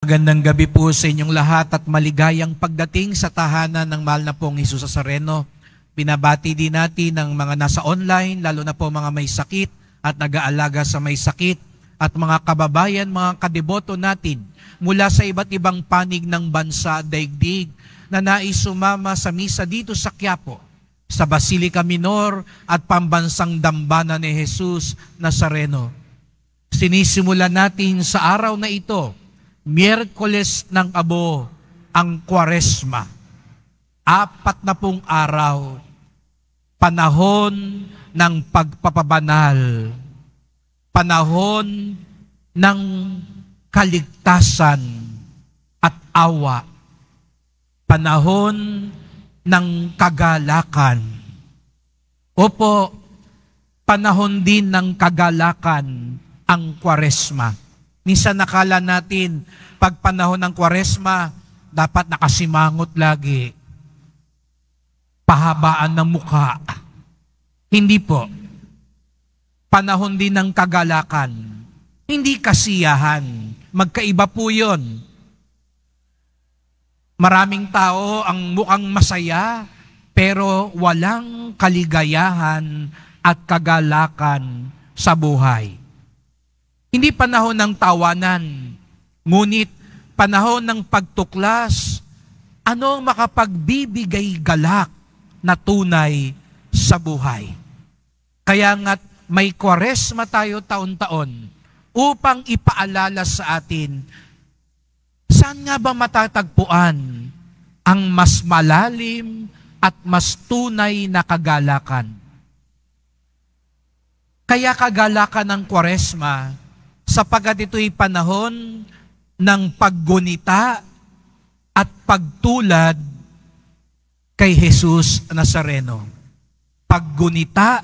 Magandang gabi po sa inyong lahat at maligayang pagdating sa tahanan ng mahal na pong Isus sa Sareno. Pinabati din natin ang mga nasa online, lalo na po mga may sakit at nag-aalaga sa may sakit at mga kababayan, mga kadeboto natin mula sa iba't ibang panig ng bansa daigdig na naisumama sa misa dito sa Quiapo, sa Basilica Minor at pambansang dambana ni Jesus Nazareno. Sinisimula natin sa araw na ito Miyerkules ng Abo ang Kwaresma. Apat na pong araw, panahon ng pagpapabanal, panahon ng kaligtasan at awa, panahon ng kagalakan. Opo, panahon din ng kagalakan ang kwaresma Minsan nakala natin, pag panahon ng kwaresma, dapat nakasimangot lagi. Pahabaan ng mukha. Hindi po. Panahon din ng kagalakan. Hindi kasiyahan. Magkaiba po yun. Maraming tao ang mukhang masaya, pero walang kaligayahan at kagalakan sa buhay. Hindi panahon ng tawanan, ngunit panahon ng pagtuklas. Ano ang makapagbibigay galak na tunay sa buhay? Kaya nga't may kwaresma tayo taon-taon upang ipaalala sa atin, saan nga ba matatagpuan ang mas malalim at mas tunay na kagalakan? Kaya kagalakan ng kwaresma sapagat ito'y panahon ng paggunita at pagtulad kay Jesus Nazareno. Paggunita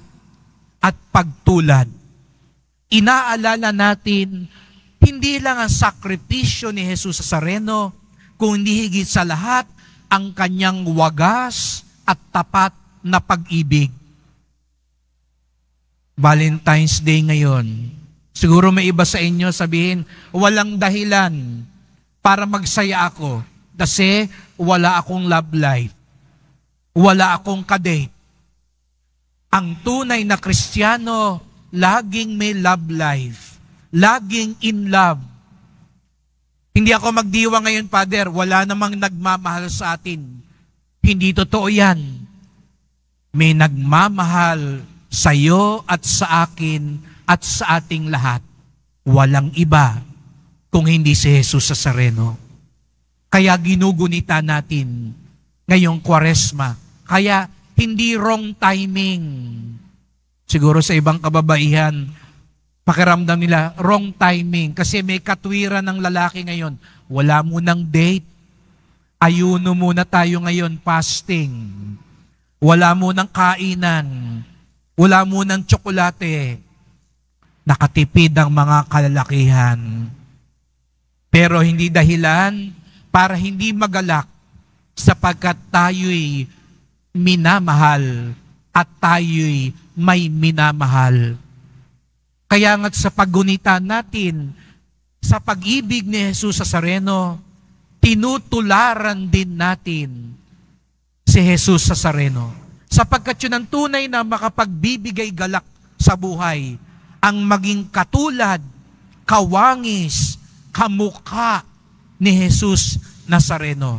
at pagtulad. Inaalala natin hindi lang ang sakripisyo ni Jesus Nazareno, kundi higit sa lahat ang kanyang wagas at tapat na pag-ibig. Valentine's Day ngayon, Siguro may iba sa inyo sabihin, walang dahilan para magsaya ako kasi wala akong love life. Wala akong kadate. Ang tunay na Kristiyano, laging may love life. Laging in love. Hindi ako magdiwa ngayon, Father. Wala namang nagmamahal sa atin. Hindi totoo yan. May nagmamahal sa iyo at sa akin at sa ating lahat, walang iba kung hindi si Jesus sa sareno. Kaya ginugunita natin ngayong kwaresma. Kaya hindi wrong timing. Siguro sa ibang kababaihan, pakiramdam nila, wrong timing. Kasi may katwiran ng lalaki ngayon. Wala mo ng date. Ayuno muna tayo ngayon, fasting. Wala mo ng kainan. Wala mo ng tsokolate nakatipid ang mga kalalakihan. Pero hindi dahilan para hindi magalak sapagkat tayo'y minamahal at tayo'y may minamahal. Kaya nga't sa paggunita natin, sa pag-ibig ni Jesus sa Sareno, tinutularan din natin si Jesus sa Sareno. Sapagkat yun ang tunay na makapagbibigay galak sa buhay ang maging katulad, kawangis, kamuka ni Jesus Nazareno.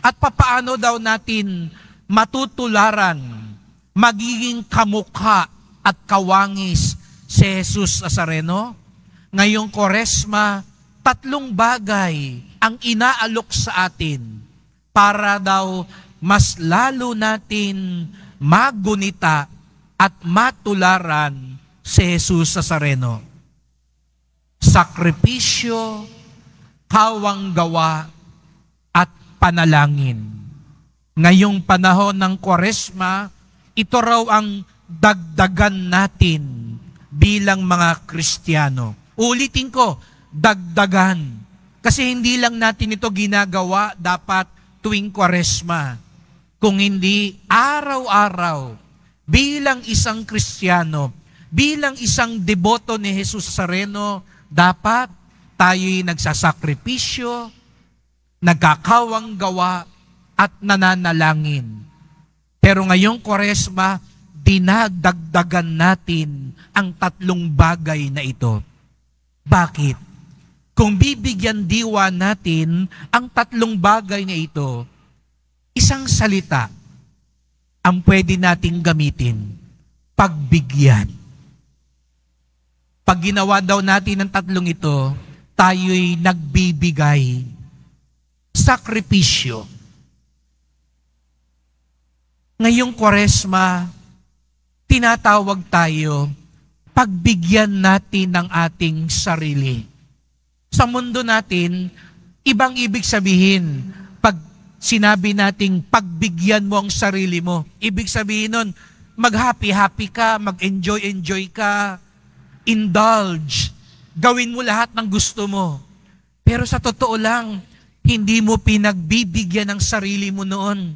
At papaano daw natin matutularan, magiging kamuka at kawangis si Jesus Nazareno? Ngayong koresma, tatlong bagay ang inaalok sa atin para daw mas lalo natin magunita at matularan si Jesus Nazareno. Sakripisyo, kawang gawa, at panalangin. Ngayong panahon ng kwaresma, ito raw ang dagdagan natin bilang mga Kristiyano. Ulitin ko, dagdagan. Kasi hindi lang natin ito ginagawa dapat tuwing kwaresma. Kung hindi, araw-araw, bilang isang Kristiyano, bilang isang deboto ni Jesus Sareno, dapat tayo'y nagsasakripisyo, nagkakawang gawa, at nananalangin. Pero ngayong koresma, dinadagdagan natin ang tatlong bagay na ito. Bakit? Kung bibigyan diwa natin ang tatlong bagay na ito, isang salita ang pwede nating gamitin, pagbigyan. Pag ginawa daw natin ang tatlong ito, tayo'y nagbibigay sakripisyo. Ngayong kwaresma, tinatawag tayo, pagbigyan natin ng ating sarili. Sa mundo natin, ibang ibig sabihin, pag sinabi nating pagbigyan mo ang sarili mo, ibig sabihin nun, mag-happy-happy ka, mag-enjoy-enjoy ka, indulge. Gawin mo lahat ng gusto mo. Pero sa totoo lang, hindi mo pinagbibigyan ng sarili mo noon.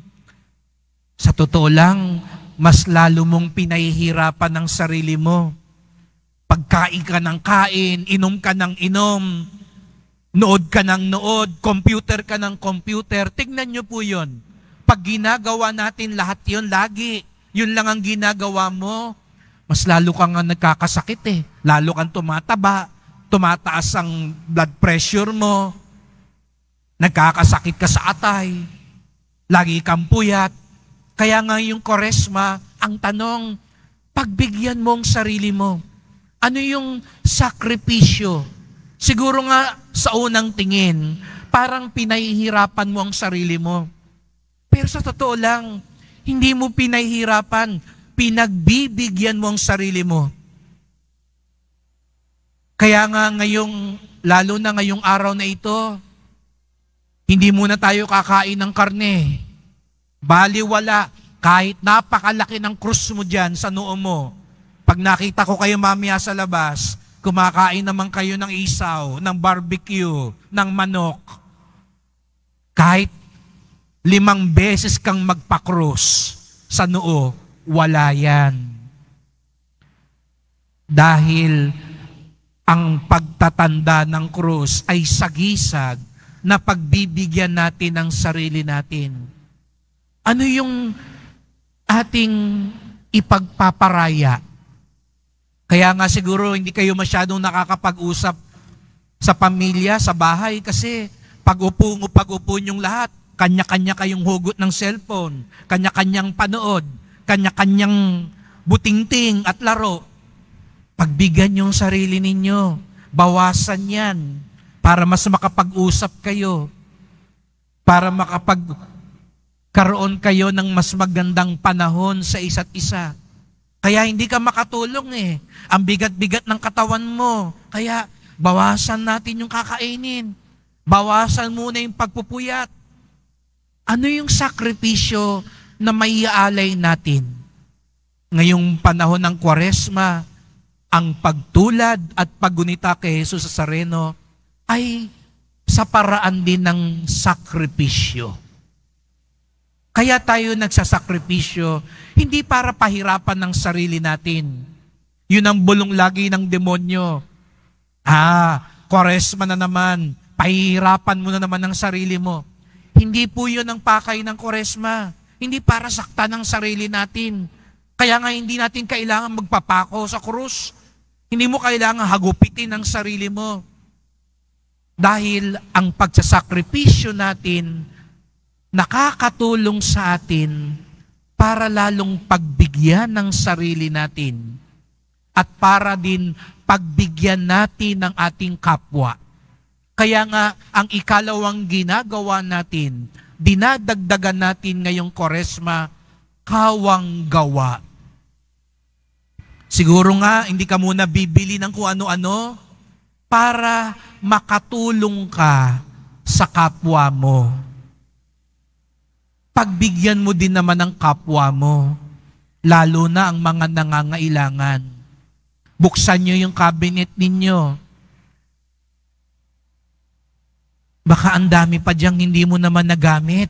Sa totoo lang, mas lalo mong pinahihirapan ang sarili mo. Pagkain ka ng kain, inom ka ng inom, nood ka ng nood, computer ka ng computer. Tignan nyo po yon. Pag ginagawa natin lahat yon lagi, yun lang ang ginagawa mo, mas lalo kang nagkakasakit eh. Lalo kang tumataba, tumataas ang blood pressure mo, nagkakasakit ka sa atay, lagi kang puyat. Kaya nga yung koresma, ang tanong, pagbigyan mo ang sarili mo. Ano yung sakripisyo? Siguro nga sa unang tingin, parang pinahihirapan mo ang sarili mo. Pero sa totoo lang, hindi mo pinahihirapan pinagbibigyan mo ang sarili mo. Kaya nga ngayong, lalo na ngayong araw na ito, hindi muna tayo kakain ng karne. Baliwala, kahit napakalaki ng krus mo dyan sa noo mo, pag nakita ko kayo mamaya sa labas, kumakain naman kayo ng isaw, ng barbecue, ng manok. Kahit limang beses kang magpakrus sa noo, wala yan. Dahil ang pagtatanda ng krus ay sagisag na pagbibigyan natin ng sarili natin. Ano yung ating ipagpaparaya? Kaya nga siguro hindi kayo masyadong nakakapag-usap sa pamilya, sa bahay, kasi pag-upo, pag-upo niyong lahat, kanya-kanya kayong hugot ng cellphone, kanya-kanyang panood, kanya-kanyang butingting at laro. pagbigan yung sarili ninyo. Bawasan yan para mas makapag-usap kayo. Para makapag karoon kayo ng mas magandang panahon sa isa't isa. Kaya hindi ka makatulong eh. Ang bigat-bigat ng katawan mo. Kaya bawasan natin yung kakainin. Bawasan muna yung pagpupuyat. Ano yung sakripisyo na maialay natin ngayong panahon ng kwaresma, ang pagtulad at paggunita kay Jesus sa Sareno ay sa paraan din ng sakripisyo. Kaya tayo nagsasakripisyo, hindi para pahirapan ng sarili natin. Yun ang bulong lagi ng demonyo. Ah, kwaresma na naman, pahirapan mo na naman ang sarili mo. Hindi po yun ang pakay ng kwaresma hindi para saktan ng sarili natin. Kaya nga hindi natin kailangan magpapako sa krus. Hindi mo kailangan hagupitin ang sarili mo. Dahil ang pagsasakripisyo natin nakakatulong sa atin para lalong pagbigyan ng sarili natin at para din pagbigyan natin ng ating kapwa. Kaya nga, ang ikalawang ginagawa natin dinadagdagan natin ngayong koresma, kawang gawa. Siguro nga, hindi ka muna bibili ng kung ano-ano para makatulong ka sa kapwa mo. Pagbigyan mo din naman ang kapwa mo, lalo na ang mga nangangailangan. Buksan nyo yung cabinet ninyo Baka ang dami pa diyang hindi mo naman nagamit.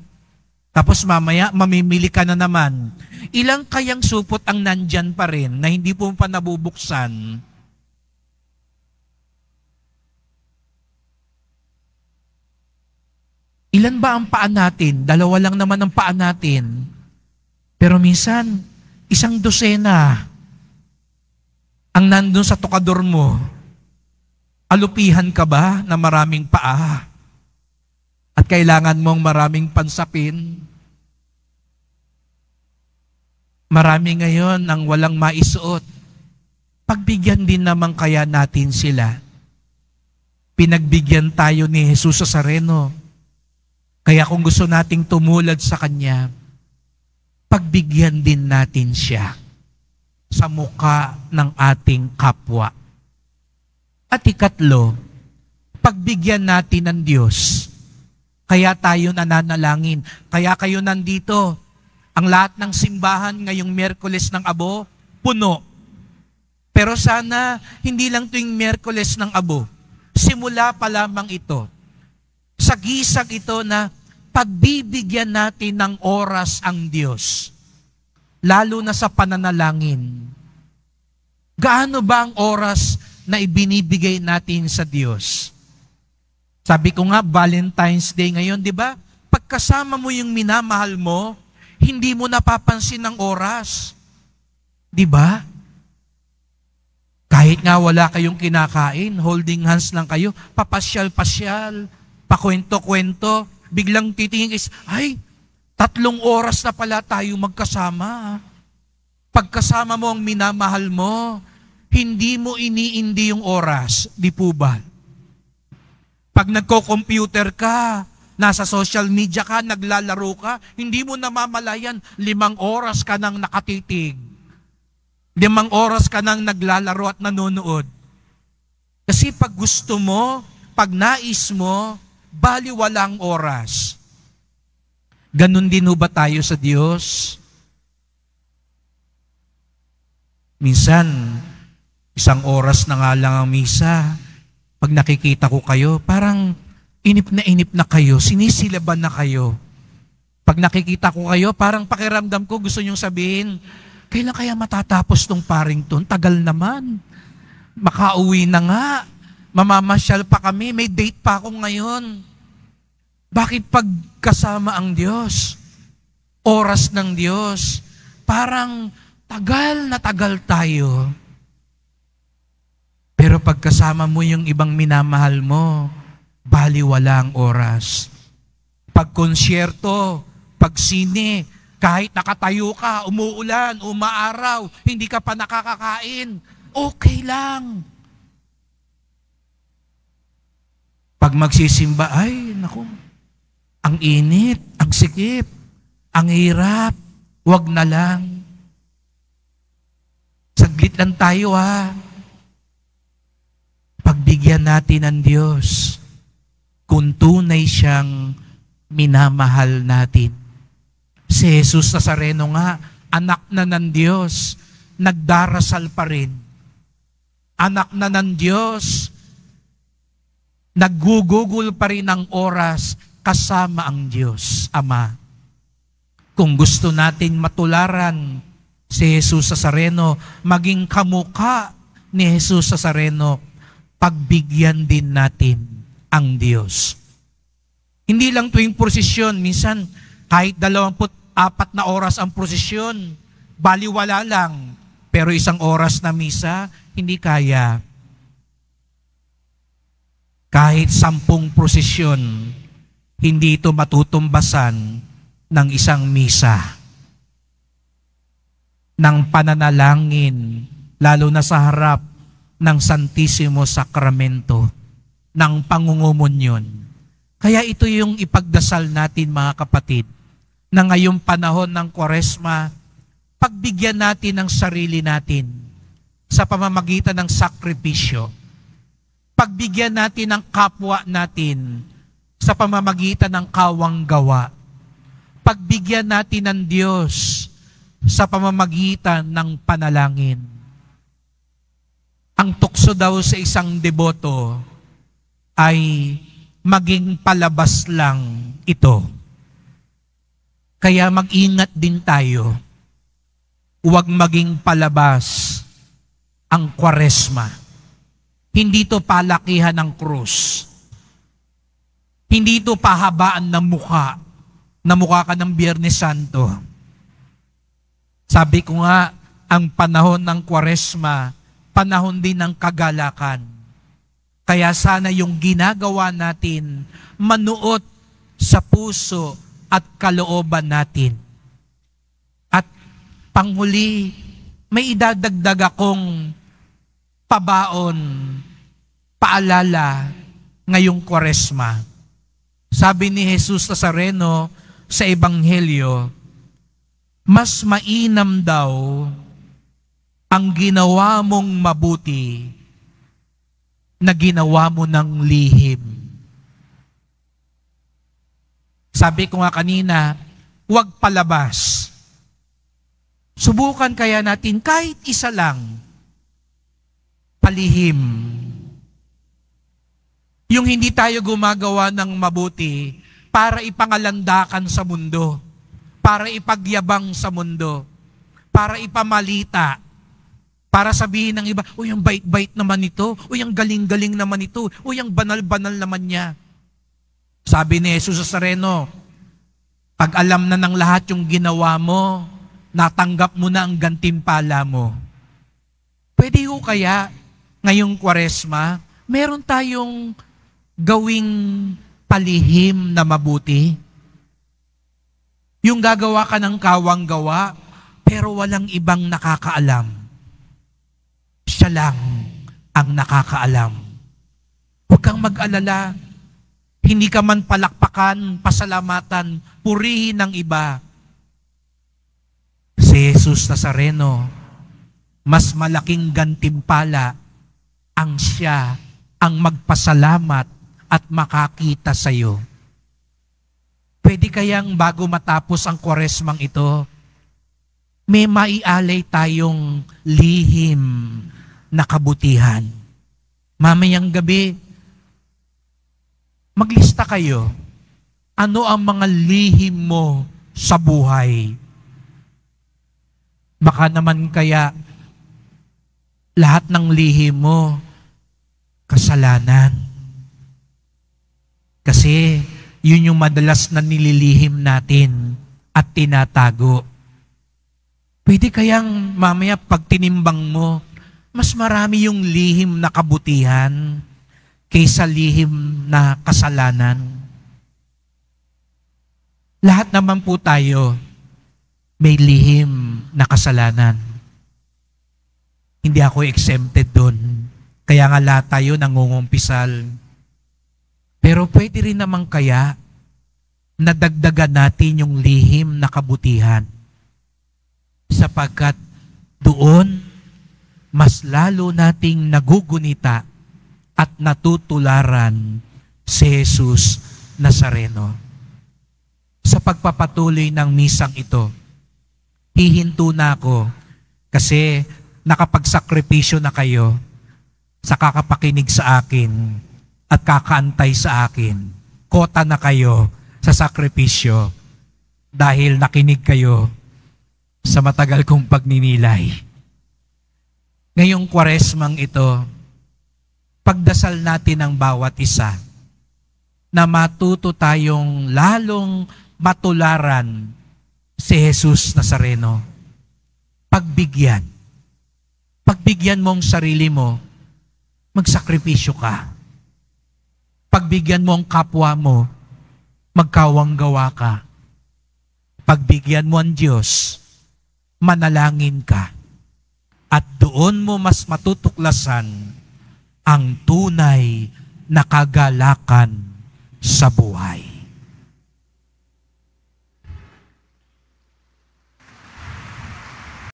Tapos mamaya, mamimili ka na naman. Ilang kayang supot ang nandyan pa rin na hindi po pa nabubuksan? Ilan ba ang paan natin? Dalawa lang naman ang paan natin. Pero minsan, isang dosena ang nandun sa tukador mo. Alupihan ka ba na maraming paa? kailangan mong maraming pansapin. Marami ngayon ang walang maisuot. Pagbigyan din naman kaya natin sila. Pinagbigyan tayo ni Jesus sa Sareno. Kaya kung gusto nating tumulad sa Kanya, pagbigyan din natin siya sa muka ng ating kapwa. At ikatlo, pagbigyan natin ng Diyos kaya tayo nananalangin. Kaya kayo nandito. Ang lahat ng simbahan ngayong Merkules ng Abo, puno. Pero sana hindi lang tuwing Merkules ng Abo. Simula pa lamang ito. Sa gisag ito na pagbibigyan natin ng oras ang Diyos. Lalo na sa pananalangin. Gaano ba ang oras na ibinibigay natin sa Diyos? Sabi ko nga, Valentine's Day ngayon, di ba? Pagkasama mo yung minamahal mo, hindi mo napapansin ng oras. Di ba? Kahit nga wala kayong kinakain, holding hands lang kayo, papasyal-pasyal, pakwento-kwento, biglang titingin is, ay, tatlong oras na pala tayo magkasama. Pagkasama mo ang minamahal mo, hindi mo iniindi yung oras, di po ba? Pag nagko-computer ka, nasa social media ka, naglalaro ka, hindi mo namamalayan, limang oras ka nang nakatitig. Limang oras ka nang naglalaro at nanonood. Kasi pag gusto mo, pag nais mo, bali walang oras. Ganon din ba tayo sa Diyos? Minsan, isang oras na nga lang ang misa, pag nakikita ko kayo, parang inip na inip na kayo, sinisilaban na kayo. Pag nakikita ko kayo, parang pakiramdam ko gusto niyong sabihin, kailan kaya matatapos tong paring ton? Tagal naman. Makauwi na nga. Mamamasyal pa kami. May date pa ako ngayon. Bakit pagkasama ang Diyos? Oras ng Diyos. Parang tagal na tagal tayo. Pero pagkasama mo yung ibang minamahal mo, baliwala ang oras. Pag konsyerto, pag sine, kahit nakatayo ka, umuulan, umaaraw, hindi ka pa nakakakain, okay lang. Pag magsisimba, ay, naku, ang init, ang sikip, ang hirap, wag na lang. Saglit lang tayo ha ah pagbigyan natin ng Diyos kung tunay siyang minamahal natin. Si Jesus Nazareno nga, anak na ng Diyos, nagdarasal pa rin. Anak na ng Diyos, naggugugol pa rin ang oras kasama ang Diyos, Ama. Kung gusto natin matularan si Jesus Nazareno, maging kamuka ni Jesus Nazareno, pagbigyan din natin ang Diyos. Hindi lang tuwing prosesyon, minsan kahit 24 na oras ang prosesyon, baliwala lang, pero isang oras na misa, hindi kaya. Kahit sampung prosesyon, hindi ito matutumbasan ng isang misa. Ng pananalangin, lalo na sa harap ng Santisimo Sakramento ng pangungumunyon. Kaya ito yung ipagdasal natin mga kapatid, na ngayong panahon ng Kwaresma, pagbigyan natin ang sarili natin sa pamamagitan ng sakripisyo. Pagbigyan natin ang kapwa natin sa pamamagitan ng kawanggawa. Pagbigyan natin ng Diyos sa pamamagitan ng panalangin ang tukso daw sa isang deboto ay maging palabas lang ito. Kaya mag-ingat din tayo. Huwag maging palabas ang kwaresma. Hindi ito palakihan ng krus. Hindi ito pahabaan ng mukha na mukha ka ng Biyernes Santo. Sabi ko nga, ang panahon ng kwaresma panahon din ng kagalakan. Kaya sana yung ginagawa natin manuot sa puso at kalooban natin. At panghuli, may idadagdag akong pabaon, paalala ngayong kwaresma. Sabi ni Jesus Nazareno sa Ebanghelyo, mas mainam daw ang ginawa mong mabuti na ginawa mo ng lihim. Sabi ko nga kanina, huwag palabas. Subukan kaya natin kahit isa lang, palihim. Yung hindi tayo gumagawa ng mabuti para ipangalandakan sa mundo, para ipagyabang sa mundo, para ipamalita para sabihin ng iba, uy, ang bait-bait naman ito. Uy, ang galing-galing naman ito. Uy, ang banal-banal naman niya. Sabi ni Jesus sa Sareno, pag alam na ng lahat yung ginawa mo, natanggap mo na ang gantimpala mo. Pwede ko kaya ngayong kwaresma, meron tayong gawing palihim na mabuti? Yung gagawa ka ng kawang gawa, pero walang ibang nakakaalam. Siya lang ang nakakaalam. Huwag kang mag-alala. Hindi ka man palakpakan, pasalamatan, purihin ng iba. Si Jesus Nazareno, mas malaking gantimpala ang siya ang magpasalamat at makakita sa iyo. Pwede kayang bago matapos ang kwaresmang ito, may maialay tayong lihim na kabutihan. Mamayang gabi, maglista kayo. Ano ang mga lihim mo sa buhay? Baka naman kaya lahat ng lihim mo kasalanan. Kasi yun yung madalas na nililihim natin at tinatago. Pwede kayang mamaya pag tinimbang mo, mas marami yung lihim na kabutihan kaysa lihim na kasalanan. Lahat naman po tayo may lihim na kasalanan. Hindi ako exempted doon. Kaya nga lahat tayo nangungumpisal. Pero pwede rin naman kaya nadagdagan natin yung lihim na kabutihan. Sapagkat doon mas lalo nating nagugunita at natutularan si Jesus Nazareno. Sa pagpapatuloy ng misang ito, hihinto na ako kasi nakapagsakripisyo na kayo sa kakapakinig sa akin at kakaantay sa akin. Kota na kayo sa sakripisyo dahil nakinig kayo sa matagal kong pagninilay ngayong kwaresmang ito, pagdasal natin ang bawat isa na matuto tayong lalong matularan si Jesus Nazareno. Pagbigyan. Pagbigyan mo ang sarili mo, magsakripisyo ka. Pagbigyan mo ang kapwa mo, magkawanggawa ka. Pagbigyan mo ang Diyos, manalangin ka at doon mo mas matutuklasan ang tunay na kagalakan sa buhay.